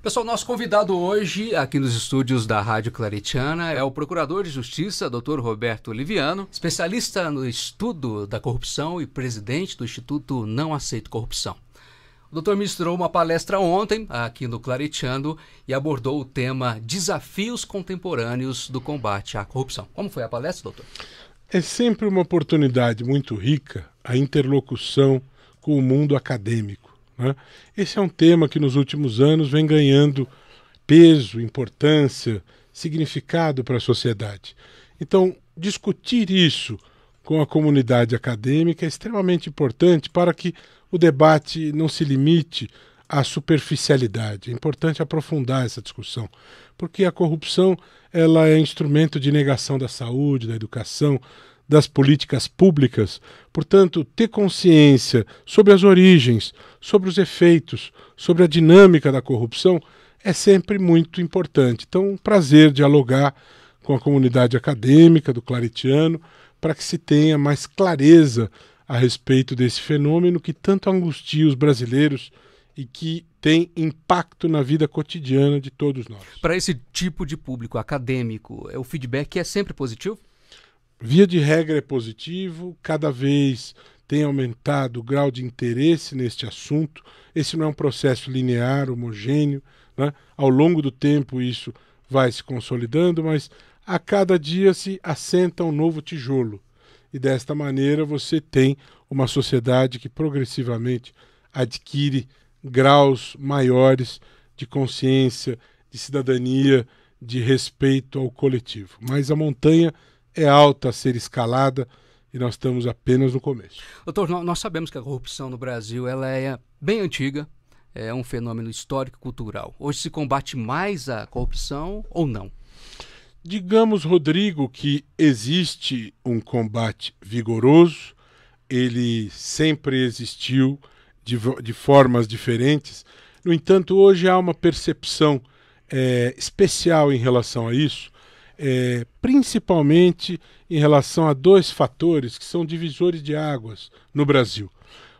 Pessoal, nosso convidado hoje aqui nos estúdios da Rádio Claretiana é o Procurador de Justiça, Dr. Roberto Oliviano, especialista no estudo da corrupção e presidente do Instituto Não Aceito Corrupção. O doutor ministrou uma palestra ontem, aqui no Claretiano, e abordou o tema Desafios Contemporâneos do Combate à Corrupção. Como foi a palestra, doutor? É sempre uma oportunidade muito rica a interlocução com o mundo acadêmico né? Esse é um tema que nos últimos anos vem ganhando peso, importância, significado para a sociedade. Então, discutir isso com a comunidade acadêmica é extremamente importante para que o debate não se limite à superficialidade. É importante aprofundar essa discussão, porque a corrupção ela é instrumento de negação da saúde, da educação, das políticas públicas, portanto, ter consciência sobre as origens, sobre os efeitos, sobre a dinâmica da corrupção é sempre muito importante. Então, um prazer dialogar com a comunidade acadêmica do Claretiano para que se tenha mais clareza a respeito desse fenômeno que tanto angustia os brasileiros e que tem impacto na vida cotidiana de todos nós. Para esse tipo de público acadêmico, o feedback é sempre positivo? via de regra é positivo, cada vez tem aumentado o grau de interesse neste assunto. Esse não é um processo linear, homogêneo. Né? Ao longo do tempo isso vai se consolidando, mas a cada dia se assenta um novo tijolo. E desta maneira você tem uma sociedade que progressivamente adquire graus maiores de consciência, de cidadania, de respeito ao coletivo. Mas a montanha é alta a ser escalada e nós estamos apenas no começo. Doutor, nós sabemos que a corrupção no Brasil ela é bem antiga, é um fenômeno histórico cultural. Hoje se combate mais a corrupção ou não? Digamos, Rodrigo, que existe um combate vigoroso, ele sempre existiu de, de formas diferentes. No entanto, hoje há uma percepção é, especial em relação a isso é, principalmente em relação a dois fatores que são divisores de águas no Brasil: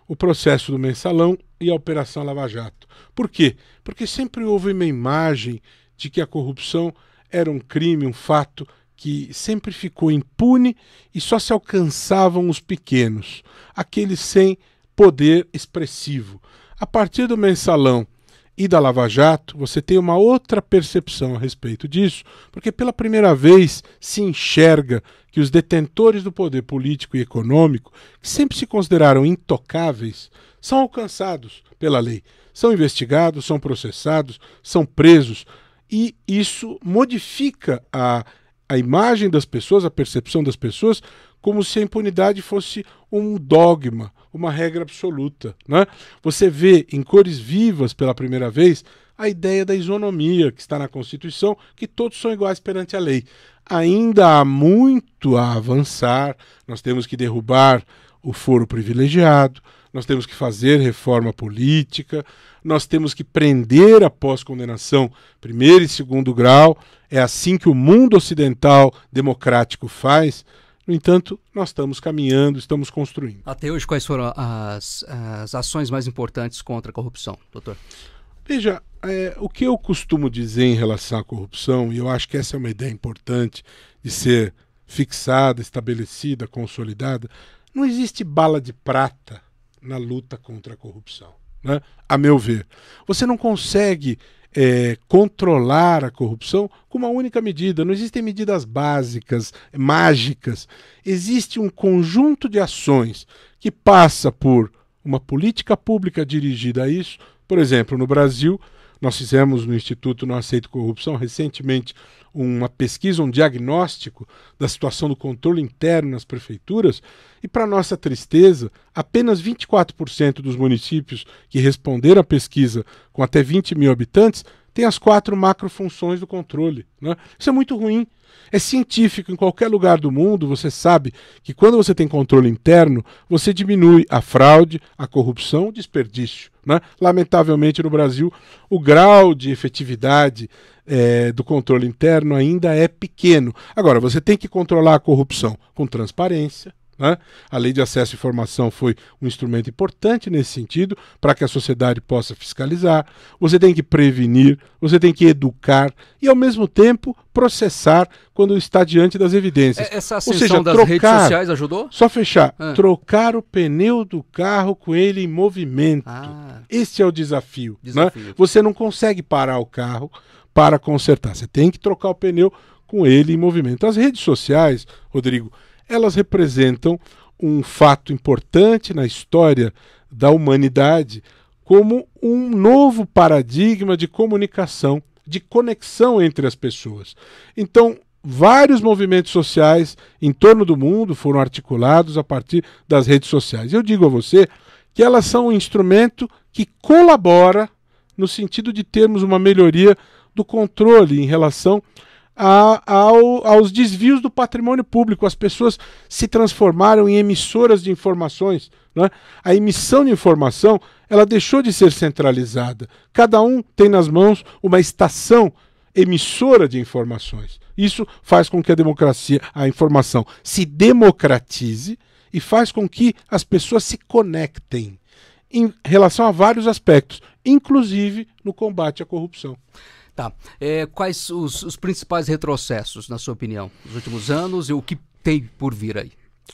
o processo do mensalão e a Operação Lava Jato. Por quê? Porque sempre houve uma imagem de que a corrupção era um crime, um fato que sempre ficou impune e só se alcançavam os pequenos, aqueles sem poder expressivo. A partir do mensalão e da Lava Jato, você tem uma outra percepção a respeito disso, porque pela primeira vez se enxerga que os detentores do poder político e econômico, que sempre se consideraram intocáveis, são alcançados pela lei, são investigados, são processados, são presos, e isso modifica a a imagem das pessoas, a percepção das pessoas, como se a impunidade fosse um dogma, uma regra absoluta. Né? Você vê em cores vivas pela primeira vez a ideia da isonomia que está na Constituição, que todos são iguais perante a lei. Ainda há muito a avançar, nós temos que derrubar o foro privilegiado, nós temos que fazer reforma política, nós temos que prender após condenação primeiro e segundo grau. É assim que o mundo ocidental democrático faz. No entanto, nós estamos caminhando, estamos construindo. Até hoje, quais foram as, as ações mais importantes contra a corrupção, doutor? Veja, é, o que eu costumo dizer em relação à corrupção, e eu acho que essa é uma ideia importante de ser fixada, estabelecida, consolidada, não existe bala de prata na luta contra a corrupção, né? a meu ver. Você não consegue é, controlar a corrupção com uma única medida. Não existem medidas básicas, mágicas. Existe um conjunto de ações que passa por uma política pública dirigida a isso. Por exemplo, no Brasil, nós fizemos no Instituto Não Aceito Corrupção recentemente uma pesquisa, um diagnóstico da situação do controle interno nas prefeituras e, para nossa tristeza, apenas 24% dos municípios que responderam à pesquisa com até 20 mil habitantes tem as quatro macrofunções do controle. Né? Isso é muito ruim. É científico, em qualquer lugar do mundo você sabe que quando você tem controle interno, você diminui a fraude, a corrupção, o desperdício. Né? Lamentavelmente no Brasil, o grau de efetividade é, do controle interno ainda é pequeno. Agora, você tem que controlar a corrupção com transparência, né? A lei de acesso à informação foi um instrumento importante nesse sentido, para que a sociedade possa fiscalizar. Você tem que prevenir, você tem que educar e, ao mesmo tempo, processar quando está diante das evidências. É, essa ascensão Ou seja, das trocar, redes sociais ajudou? Só fechar. Ah. Trocar o pneu do carro com ele em movimento. Ah. Esse é o desafio. Né? desafio. Né? Você não consegue parar o carro para consertar. Você tem que trocar o pneu com ele em movimento. As redes sociais, Rodrigo, elas representam um fato importante na história da humanidade como um novo paradigma de comunicação, de conexão entre as pessoas. Então, vários movimentos sociais em torno do mundo foram articulados a partir das redes sociais. Eu digo a você que elas são um instrumento que colabora no sentido de termos uma melhoria do controle em relação a, ao, aos desvios do patrimônio público. As pessoas se transformaram em emissoras de informações. Né? A emissão de informação ela deixou de ser centralizada. Cada um tem nas mãos uma estação emissora de informações. Isso faz com que a democracia, a informação, se democratize e faz com que as pessoas se conectem em relação a vários aspectos, inclusive no combate à corrupção. Tá. É, quais os, os principais retrocessos, na sua opinião, nos últimos anos e o que tem por vir aí?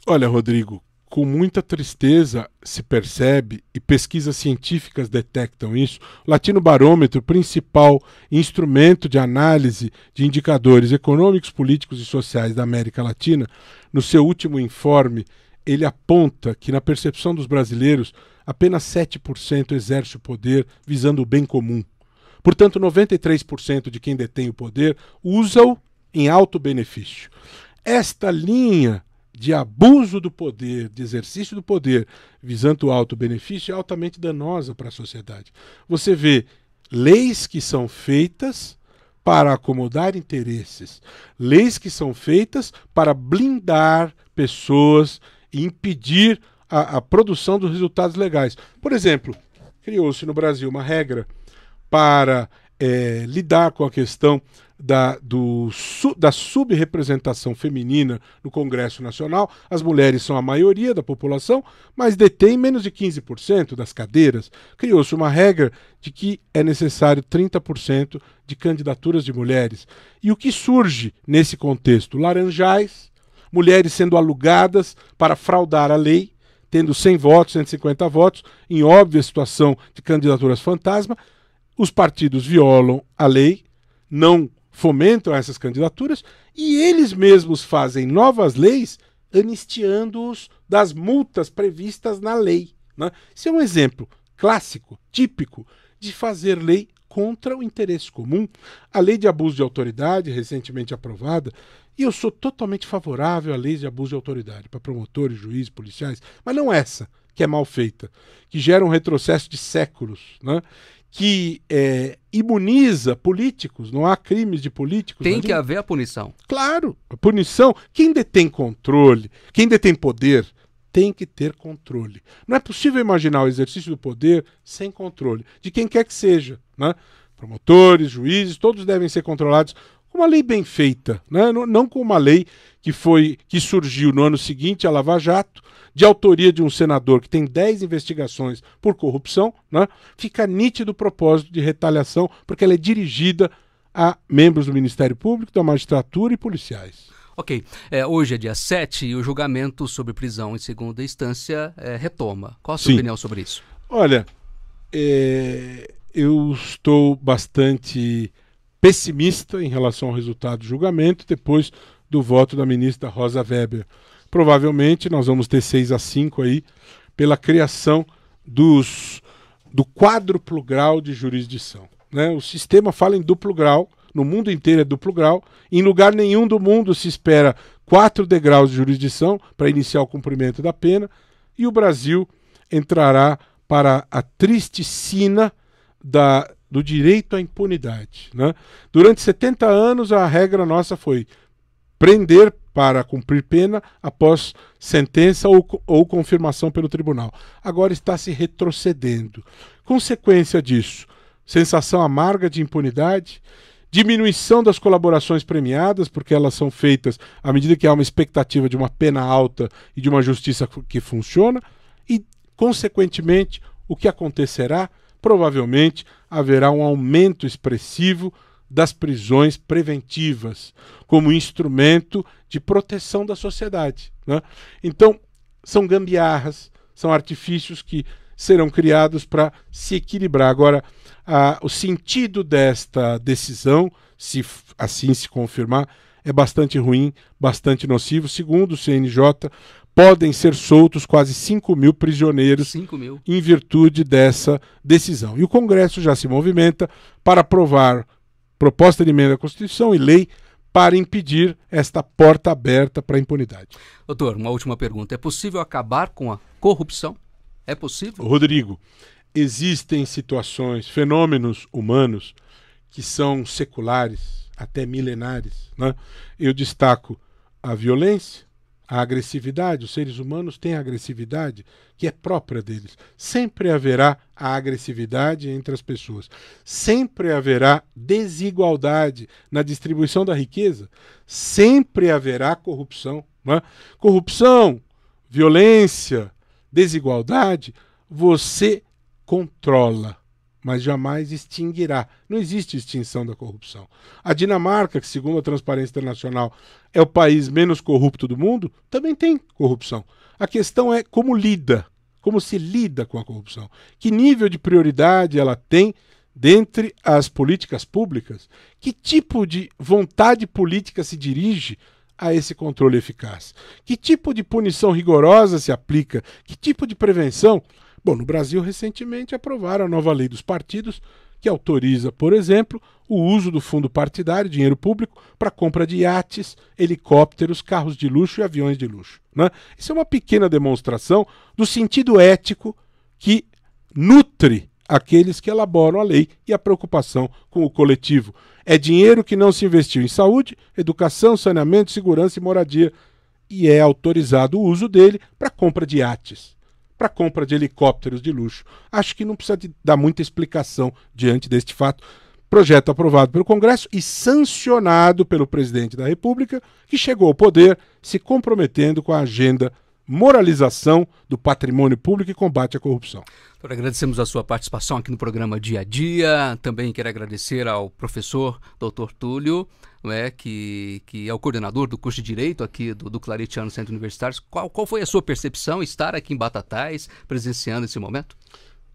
Olha, Rodrigo, com muita tristeza se percebe, e pesquisas científicas detectam isso, o Latino Barômetro, principal instrumento de análise de indicadores econômicos, políticos e sociais da América Latina, no seu último informe, ele aponta que, na percepção dos brasileiros, apenas 7% exerce o poder visando o bem comum. Portanto, 93% de quem detém o poder usa-o em alto benefício. Esta linha de abuso do poder, de exercício do poder, visando o alto benefício, é altamente danosa para a sociedade. Você vê leis que são feitas para acomodar interesses, leis que são feitas para blindar pessoas e impedir a, a produção dos resultados legais. Por exemplo, criou-se no Brasil uma regra para é, lidar com a questão da, su, da subrepresentação feminina no Congresso Nacional. As mulheres são a maioria da população, mas detêm menos de 15% das cadeiras. Criou-se uma regra de que é necessário 30% de candidaturas de mulheres. E o que surge nesse contexto? Laranjais, mulheres sendo alugadas para fraudar a lei, tendo 100 votos, 150 votos, em óbvia situação de candidaturas fantasma, os partidos violam a lei, não fomentam essas candidaturas e eles mesmos fazem novas leis anistiando-os das multas previstas na lei. Né? Isso é um exemplo clássico, típico, de fazer lei contra o interesse comum. A lei de abuso de autoridade, recentemente aprovada, e eu sou totalmente favorável à lei de abuso de autoridade para promotores, juízes, policiais, mas não essa, que é mal feita, que gera um retrocesso de séculos. Né? que é, imuniza políticos, não há crimes de políticos. Tem ali. que haver a punição. Claro, a punição. Quem detém controle, quem detém poder, tem que ter controle. Não é possível imaginar o exercício do poder sem controle, de quem quer que seja. Né? Promotores, juízes, todos devem ser controlados uma lei bem feita, né? não, não com uma lei que foi que surgiu no ano seguinte a Lava Jato, de autoria de um senador que tem 10 investigações por corrupção, né? fica nítido o propósito de retaliação, porque ela é dirigida a membros do Ministério Público, da magistratura e policiais. Ok. É, hoje é dia 7 e o julgamento sobre prisão em segunda instância é, retoma. Qual a sua Sim. opinião sobre isso? Olha, é, eu estou bastante pessimista em relação ao resultado do julgamento, depois do voto da ministra Rosa Weber. Provavelmente nós vamos ter 6 a 5 aí pela criação dos, do quádruplo grau de jurisdição. Né? O sistema fala em duplo grau, no mundo inteiro é duplo grau, em lugar nenhum do mundo se espera quatro degraus de jurisdição para iniciar o cumprimento da pena, e o Brasil entrará para a triste sina da do direito à impunidade. Né? Durante 70 anos, a regra nossa foi prender para cumprir pena após sentença ou, ou confirmação pelo tribunal. Agora está se retrocedendo. Consequência disso, sensação amarga de impunidade, diminuição das colaborações premiadas, porque elas são feitas à medida que há uma expectativa de uma pena alta e de uma justiça que funciona, e, consequentemente, o que acontecerá? provavelmente haverá um aumento expressivo das prisões preventivas como instrumento de proteção da sociedade. Né? Então, são gambiarras, são artifícios que serão criados para se equilibrar. Agora, a, o sentido desta decisão, se assim se confirmar, é bastante ruim, bastante nocivo. Segundo o CNJ, podem ser soltos quase 5 mil prisioneiros 5 mil. em virtude dessa decisão. E o Congresso já se movimenta para aprovar proposta de emenda à Constituição e lei para impedir esta porta aberta para a impunidade. Doutor, uma última pergunta. É possível acabar com a corrupção? É possível? Rodrigo, existem situações, fenômenos humanos que são seculares, até milenares. Né? Eu destaco a violência, a agressividade, os seres humanos têm a agressividade que é própria deles. Sempre haverá a agressividade entre as pessoas. Sempre haverá desigualdade na distribuição da riqueza. Sempre haverá corrupção. É? Corrupção, violência, desigualdade, você controla mas jamais extinguirá. Não existe extinção da corrupção. A Dinamarca, que segundo a Transparência Internacional é o país menos corrupto do mundo, também tem corrupção. A questão é como lida, como se lida com a corrupção, que nível de prioridade ela tem dentre as políticas públicas, que tipo de vontade política se dirige a esse controle eficaz? Que tipo de punição rigorosa se aplica? Que tipo de prevenção? Bom, no Brasil, recentemente aprovaram a nova lei dos partidos, que autoriza, por exemplo, o uso do fundo partidário, dinheiro público, para compra de iates, helicópteros, carros de luxo e aviões de luxo. Né? Isso é uma pequena demonstração do sentido ético que nutre aqueles que elaboram a lei e a preocupação com o coletivo. É dinheiro que não se investiu em saúde, educação, saneamento, segurança e moradia, e é autorizado o uso dele para compra de iates para compra de helicópteros de luxo. Acho que não precisa dar muita explicação diante deste fato. Projeto aprovado pelo Congresso e sancionado pelo presidente da República, que chegou ao poder se comprometendo com a agenda moralização do patrimônio público e combate à corrupção. Doutor, agradecemos a sua participação aqui no programa Dia a Dia. Também quero agradecer ao professor Dr. Túlio né, que, que é o coordenador do curso de Direito aqui do, do Claretiano Centro Universitário. Qual, qual foi a sua percepção estar aqui em Batatais, presenciando esse momento?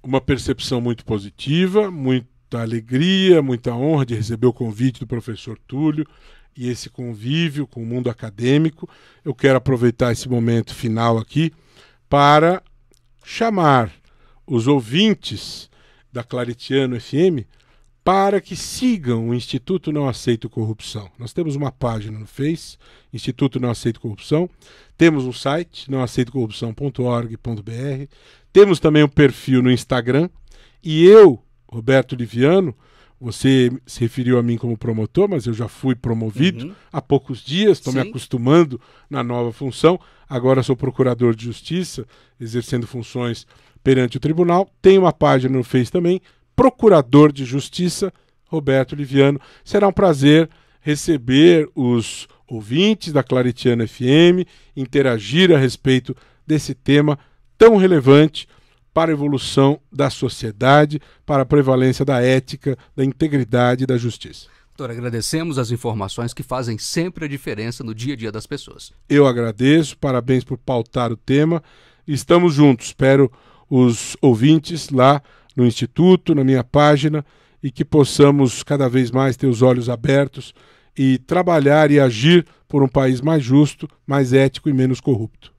Uma percepção muito positiva, muita alegria, muita honra de receber o convite do professor Túlio e esse convívio com o mundo acadêmico. Eu quero aproveitar esse momento final aqui para chamar os ouvintes da Claretiano FM para que sigam o Instituto Não Aceito Corrupção. Nós temos uma página no Face, Instituto Não Aceito Corrupção, temos um site, nãoaceitocorrupção.org.br, temos também um perfil no Instagram, e eu, Roberto Liviano, você se referiu a mim como promotor, mas eu já fui promovido uhum. há poucos dias, estou me acostumando na nova função. Agora sou procurador de justiça, exercendo funções perante o tribunal. Tenho uma página no Face também, procurador de justiça, Roberto Liviano. Será um prazer receber os ouvintes da Claritiana FM, interagir a respeito desse tema tão relevante para a evolução da sociedade, para a prevalência da ética, da integridade e da justiça. Doutor, agradecemos as informações que fazem sempre a diferença no dia a dia das pessoas. Eu agradeço, parabéns por pautar o tema. Estamos juntos, espero os ouvintes lá no Instituto, na minha página, e que possamos cada vez mais ter os olhos abertos e trabalhar e agir por um país mais justo, mais ético e menos corrupto.